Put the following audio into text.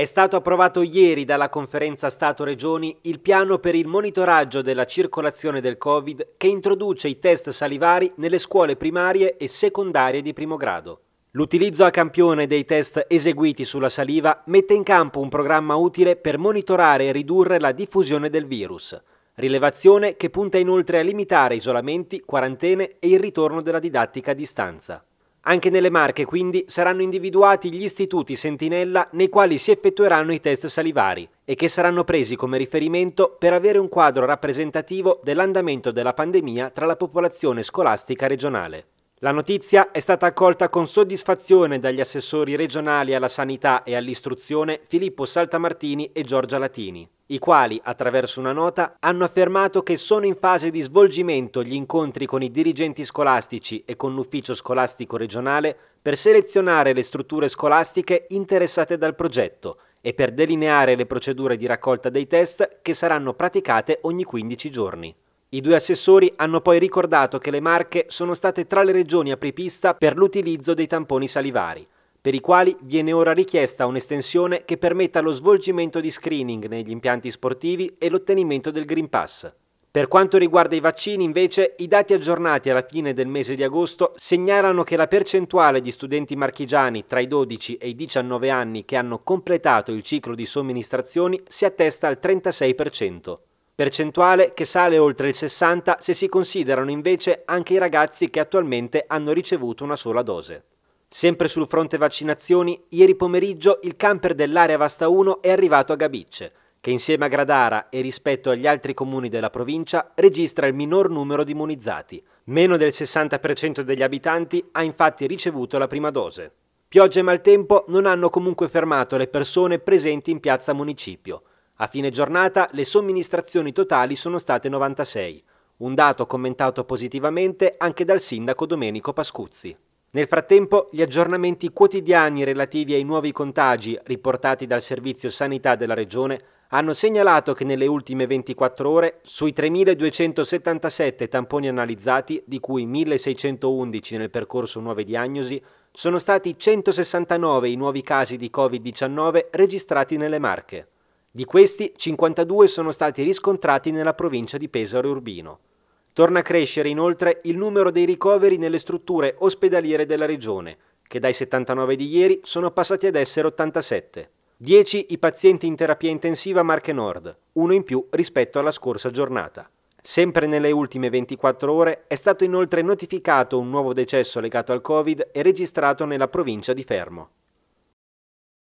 È stato approvato ieri dalla conferenza Stato-Regioni il piano per il monitoraggio della circolazione del Covid che introduce i test salivari nelle scuole primarie e secondarie di primo grado. L'utilizzo a campione dei test eseguiti sulla saliva mette in campo un programma utile per monitorare e ridurre la diffusione del virus. Rilevazione che punta inoltre a limitare isolamenti, quarantene e il ritorno della didattica a distanza. Anche nelle Marche, quindi, saranno individuati gli istituti sentinella nei quali si effettueranno i test salivari e che saranno presi come riferimento per avere un quadro rappresentativo dell'andamento della pandemia tra la popolazione scolastica regionale. La notizia è stata accolta con soddisfazione dagli assessori regionali alla sanità e all'istruzione Filippo Saltamartini e Giorgia Latini i quali, attraverso una nota, hanno affermato che sono in fase di svolgimento gli incontri con i dirigenti scolastici e con l'ufficio scolastico regionale per selezionare le strutture scolastiche interessate dal progetto e per delineare le procedure di raccolta dei test che saranno praticate ogni 15 giorni. I due assessori hanno poi ricordato che le Marche sono state tra le regioni apripista per l'utilizzo dei tamponi salivari, per i quali viene ora richiesta un'estensione che permetta lo svolgimento di screening negli impianti sportivi e l'ottenimento del Green Pass. Per quanto riguarda i vaccini, invece, i dati aggiornati alla fine del mese di agosto segnalano che la percentuale di studenti marchigiani tra i 12 e i 19 anni che hanno completato il ciclo di somministrazioni si attesta al 36%, percentuale che sale oltre il 60% se si considerano invece anche i ragazzi che attualmente hanno ricevuto una sola dose. Sempre sul fronte vaccinazioni, ieri pomeriggio il camper dell'area Vasta 1 è arrivato a Gabicce, che insieme a Gradara e rispetto agli altri comuni della provincia registra il minor numero di immunizzati. Meno del 60% degli abitanti ha infatti ricevuto la prima dose. Pioggia e maltempo non hanno comunque fermato le persone presenti in piazza Municipio. A fine giornata le somministrazioni totali sono state 96, un dato commentato positivamente anche dal sindaco Domenico Pascuzzi. Nel frattempo, gli aggiornamenti quotidiani relativi ai nuovi contagi riportati dal Servizio Sanità della Regione hanno segnalato che nelle ultime 24 ore, sui 3.277 tamponi analizzati, di cui 1.611 nel percorso nuove diagnosi, sono stati 169 i nuovi casi di Covid-19 registrati nelle Marche. Di questi, 52 sono stati riscontrati nella provincia di Pesaro Urbino. Torna a crescere inoltre il numero dei ricoveri nelle strutture ospedaliere della regione, che dai 79 di ieri sono passati ad essere 87. 10 i pazienti in terapia intensiva Marche Nord, uno in più rispetto alla scorsa giornata. Sempre nelle ultime 24 ore è stato inoltre notificato un nuovo decesso legato al Covid e registrato nella provincia di Fermo.